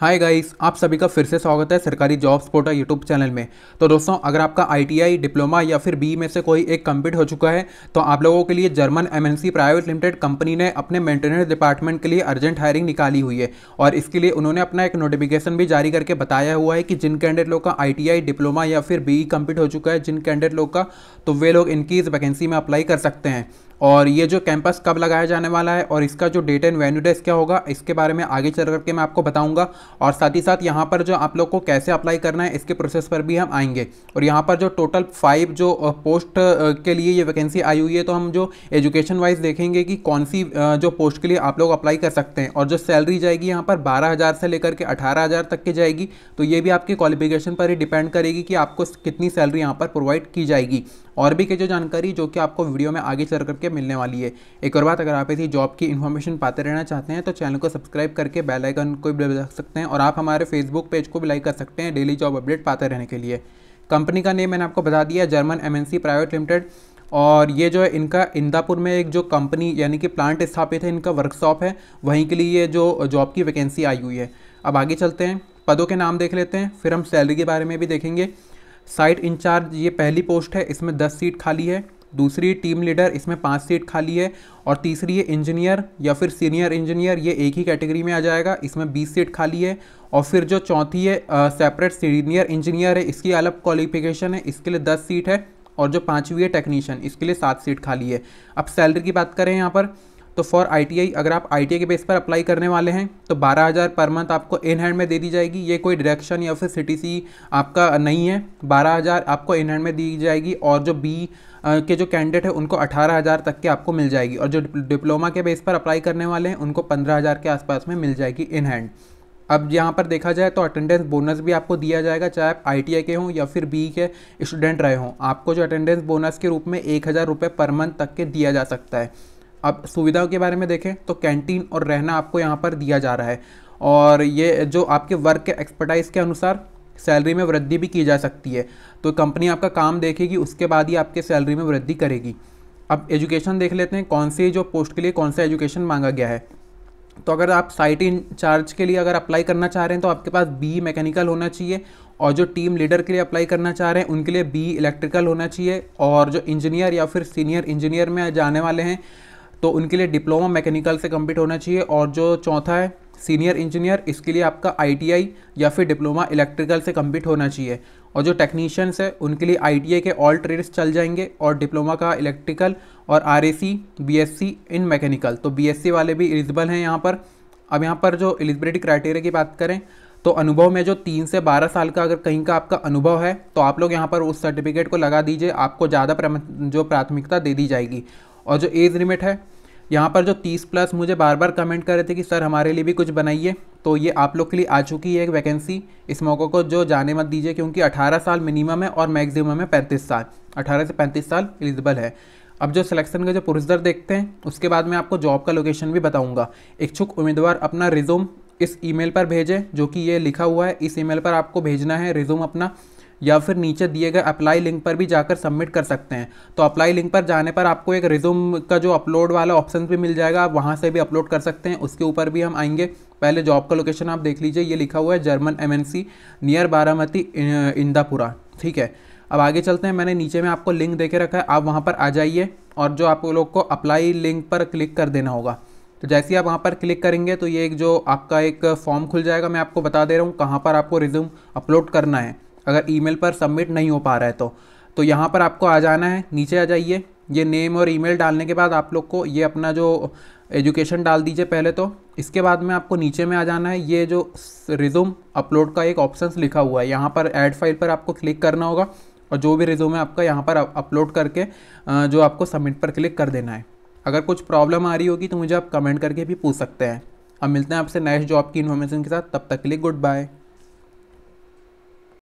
hi guys आप सभी का फिर से स्वागत है सरकारी जॉब्स पोर्टल यूट्यूब चैनल में तो दोस्तों अगर आपका आईटीआई डिप्लोमा या फिर बी में से कोई एक कंप्लीट हो चुका है तो आप लोगों के लिए German MNC private limited company ने अपने मेंटेनेंस डिपार्टमेंट के लिए अर्जेंट हायरिंग निकाली हुई है और इसके लिए उन्होंने अपना एक नोटिफिकेशन भी जारी करके बताया हुआ है कि जिन कैंडिडेट लोग का आई डिप्लोमा या फिर बी कंप्लीट हो चुका है जिन कैंडिडेट लोग का तो वे लोग इनकी इस वैकेंसी में अप्लाई कर सकते हैं और ये जो कैंपस कब लगाया जाने वाला है और इसका जो डेट एंड वेन्यू डेस्क क्या होगा इसके बारे में आगे चल करके मैं आपको बताऊंगा और साथ ही साथ यहाँ पर जो आप लोग को कैसे अप्लाई करना है इसके प्रोसेस पर भी हम आएंगे और यहाँ पर जो टोटल फाइव जो पोस्ट के लिए ये वैकेंसी आई हुई है तो हम जो एजुकेशन वाइज देखेंगे कि कौन सी जो पोस्ट के लिए आप लोग अप्लाई कर सकते हैं और जो सैलरी जाएगी यहाँ पर बारह हज़ार से लेकर के अठारह हज़ार तक की जाएगी तो ये भी आपकी क्वालिफिकेशन पर ही डिपेंड करेगी कि आपको कितनी सैलरी यहाँ पर प्रोवाइड की जाएगी और भी की जो जानकारी जो कि आपको वीडियो में आगे चल करके के मिलने वाली है एक और बात अगर आप ऐसी जॉब की इन्फॉर्मेशन पाते रहना चाहते हैं तो चैनल को सब्सक्राइब करके बेल आइकन को भी रख सकते हैं और आप हमारे फेसबुक पेज को भी लाइक कर सकते हैं डेली जॉब अपडेट पाते रहने के लिए कंपनी का नेम मैंने आपको बता दिया जर्मन एम प्राइवेट लिमिटेड और ये जो है इनका इंदापुर में एक जो कंपनी यानी कि प्लांट स्थापित है इनका वर्कशॉप है वहीं के लिए ये जो जॉब की वैकेंसी आई हुई है अब आगे चलते हैं पदों के नाम देख लेते हैं फिर हम सैलरी के बारे में भी देखेंगे साइट इंचार्ज ये पहली पोस्ट है इसमें दस सीट खाली है दूसरी टीम लीडर इसमें पांच सीट खाली है और तीसरी है इंजीनियर या फिर सीनियर इंजीनियर ये एक ही कैटेगरी में आ जाएगा इसमें बीस सीट खाली है और फिर जो चौथी है सेपरेट सीनियर इंजीनियर है इसकी अलग क्वालिफिकेशन है इसके लिए दस सीट है और जो पाँचवीं है टेक्नीशियन इसके लिए सात सीट खाली है अब सैलरी की बात करें यहाँ पर तो फॉर आई अगर आप आई के बेस पर अप्लाई करने वाले हैं तो बारह हज़ार पर मंथ आपको इन हैंड में दे दी जाएगी ये कोई डायरेक्शन या फिर सी आपका नहीं है बारह हज़ार आपको इन हैंड में दी जाएगी और जो बी के जो कैंडिडेट है उनको अठारह हज़ार तक के आपको मिल जाएगी और जो डिप्लोमा के बेस पर अप्लाई करने वाले हैं उनको पंद्रह हज़ार के आसपास में मिल जाएगी इन हैंड अब यहाँ पर देखा जाए तो अटेंडेंस बोनस भी आपको दिया जाएगा चाहे आप आई के हों या फिर बी के स्टूडेंट रहे हों आपको जो अटेंडेंस बोनस के रूप में एक हज़ार रुपये पर मंथ तक के दिया जा सकता है अब सुविधाओं के बारे में देखें तो कैंटीन और रहना आपको यहाँ पर दिया जा रहा है और ये जो आपके वर्क के एक्सपर्टाइज के अनुसार सैलरी में वृद्धि भी की जा सकती है तो कंपनी आपका काम देखेगी उसके बाद ही आपके सैलरी में वृद्धि करेगी अब एजुकेशन देख लेते हैं कौन सी जो पोस्ट के लिए कौन सा एजुकेशन मांगा गया है तो अगर आप साइट इंचार्ज के लिए अगर अप्लाई करना चाह रहे हैं तो आपके पास बी मैकेनिकल होना चाहिए और जो टीम लीडर के लिए अप्लाई करना चाह रहे हैं उनके लिए बी इलेक्ट्रिकल होना चाहिए और जो इंजीनियर या फिर सीनियर इंजीनियर में जाने वाले हैं तो उनके लिए डिप्लोमा मैकेनिकल से कम्प्लीट होना चाहिए और जो चौथा है सीनियर इंजीनियर इसके लिए आपका आईटीआई या फिर डिप्लोमा इलेक्ट्रिकल से कम्प्लीट होना चाहिए और जो टेक्नीशियंस है उनके लिए आईटीआई के ऑल ट्रेड्स चल जाएंगे और डिप्लोमा का इलेक्ट्रिकल और आर ए इन मैकेनिकल तो बी वाले भी एलिजिबल हैं यहाँ पर अब यहाँ पर जो एलिजिबिलिटी क्राइटेरिया की बात करें तो अनुभव में जो तीन से बारह साल का अगर कहीं का आपका अनुभव है तो आप लोग यहाँ पर उस सर्टिफिकेट को लगा दीजिए आपको ज़्यादा जो प्राथमिकता दे दी जाएगी और जो एज लिमिट है यहाँ पर जो 30 प्लस मुझे बार बार कमेंट कर रहे थे कि सर हमारे लिए भी कुछ बनाइए तो ये आप लोग के लिए आ चुकी है एक वैकेंसी इस मौके को जो जाने मत दीजिए क्योंकि 18 साल मिनिमम है और मैक्सिमम है 35 साल 18 से 35 साल एलिजिबल है अब जो सिलेक्शन का जो प्रोसीजर देखते हैं उसके बाद मैं आपको जॉब का लोकेशन भी बताऊँगा इच्छुक उम्मीदवार अपना रिज्यूम इस ई पर भेजें जो कि ये लिखा हुआ है इस ई पर आपको भेजना है रिज्यूम अपना या फिर नीचे दिए गए अप्लाई लिंक पर भी जाकर सबमिट कर सकते हैं तो अप्लाई लिंक पर जाने पर आपको एक रिज्यूम का जो अपलोड वाला ऑप्शन भी मिल जाएगा आप वहाँ से भी अपलोड कर सकते हैं उसके ऊपर भी हम आएंगे पहले जॉब का लोकेशन आप देख लीजिए ये लिखा हुआ है जर्मन एम नियर बारामती इंदापुरा ठीक है अब आगे चलते हैं मैंने नीचे में आपको लिंक के रखा है आप वहाँ पर आ जाइए और जो आप लोग को अप्लाई लिंक पर क्लिक कर देना होगा तो जैसे ही आप वहाँ पर क्लिक करेंगे तो ये एक जो आपका एक फॉर्म खुल जाएगा मैं आपको बता दे रहा हूँ कहाँ पर आपको रिज्यूम अपलोड करना है अगर ईमेल पर सबमिट नहीं हो पा रहा है तो तो यहाँ पर आपको आ जाना है नीचे आ जाइए ये नेम और ईमेल डालने के बाद आप लोग को ये अपना जो एजुकेशन डाल दीजिए पहले तो इसके बाद में आपको नीचे में आ जाना है ये जो रिज्यूम अपलोड का एक ऑप्शन लिखा हुआ है यहाँ पर ऐड फाइल पर आपको क्लिक करना होगा और जो भी रिज्यूम है आपका यहाँ पर अपलोड करके जो आपको सबमिट पर क्लिक कर देना है अगर कुछ प्रॉब्लम आ रही होगी तो मुझे आप कमेंट करके भी पूछ सकते हैं अब मिलते हैं आपसे नेक्स्ट जॉब की इन्फॉर्मेशन के साथ तब तक के लिए गुड बाय